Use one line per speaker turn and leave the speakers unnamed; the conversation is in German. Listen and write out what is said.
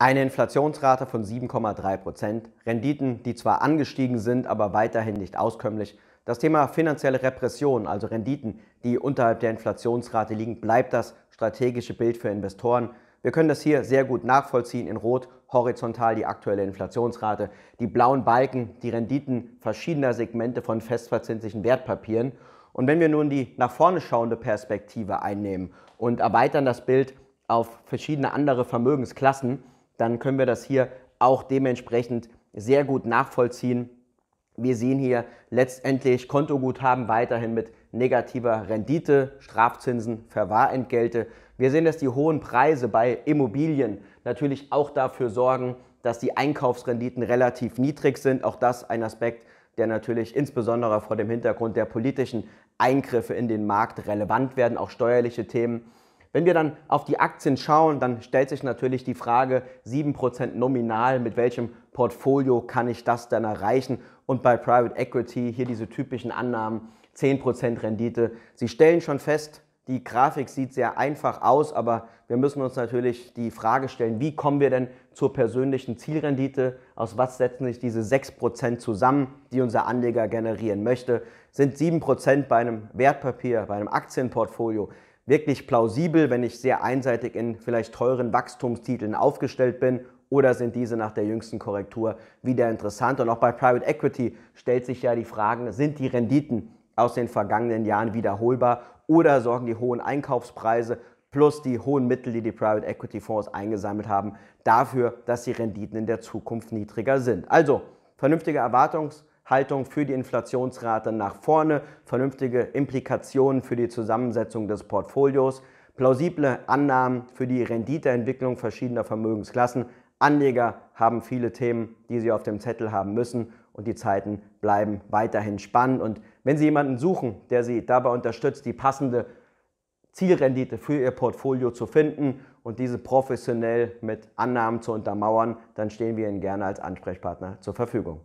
Eine Inflationsrate von 7,3 Prozent, Renditen, die zwar angestiegen sind, aber weiterhin nicht auskömmlich. Das Thema finanzielle Repression, also Renditen, die unterhalb der Inflationsrate liegen, bleibt das strategische Bild für Investoren. Wir können das hier sehr gut nachvollziehen. In Rot horizontal die aktuelle Inflationsrate, die blauen Balken, die Renditen verschiedener Segmente von festverzinslichen Wertpapieren. Und wenn wir nun die nach vorne schauende Perspektive einnehmen und erweitern das Bild auf verschiedene andere Vermögensklassen, dann können wir das hier auch dementsprechend sehr gut nachvollziehen. Wir sehen hier letztendlich Kontoguthaben weiterhin mit negativer Rendite, Strafzinsen, Verwahrentgelte. Wir sehen, dass die hohen Preise bei Immobilien natürlich auch dafür sorgen, dass die Einkaufsrenditen relativ niedrig sind. Auch das ein Aspekt, der natürlich insbesondere vor dem Hintergrund der politischen Eingriffe in den Markt relevant werden, auch steuerliche Themen. Wenn wir dann auf die Aktien schauen, dann stellt sich natürlich die Frage, 7% nominal, mit welchem Portfolio kann ich das dann erreichen? Und bei Private Equity hier diese typischen Annahmen, 10% Rendite. Sie stellen schon fest, die Grafik sieht sehr einfach aus, aber wir müssen uns natürlich die Frage stellen, wie kommen wir denn zur persönlichen Zielrendite? Aus was setzen sich diese 6% zusammen, die unser Anleger generieren möchte? Sind 7% bei einem Wertpapier, bei einem Aktienportfolio? wirklich plausibel, wenn ich sehr einseitig in vielleicht teuren Wachstumstiteln aufgestellt bin oder sind diese nach der jüngsten Korrektur wieder interessant? Und auch bei Private Equity stellt sich ja die Frage, sind die Renditen aus den vergangenen Jahren wiederholbar oder sorgen die hohen Einkaufspreise plus die hohen Mittel, die die Private Equity Fonds eingesammelt haben, dafür, dass die Renditen in der Zukunft niedriger sind? Also vernünftige Erwartungs- Haltung für die Inflationsrate nach vorne, vernünftige Implikationen für die Zusammensetzung des Portfolios, plausible Annahmen für die Renditeentwicklung verschiedener Vermögensklassen. Anleger haben viele Themen, die sie auf dem Zettel haben müssen und die Zeiten bleiben weiterhin spannend. Und wenn Sie jemanden suchen, der Sie dabei unterstützt, die passende Zielrendite für Ihr Portfolio zu finden und diese professionell mit Annahmen zu untermauern, dann stehen wir Ihnen gerne als Ansprechpartner zur Verfügung.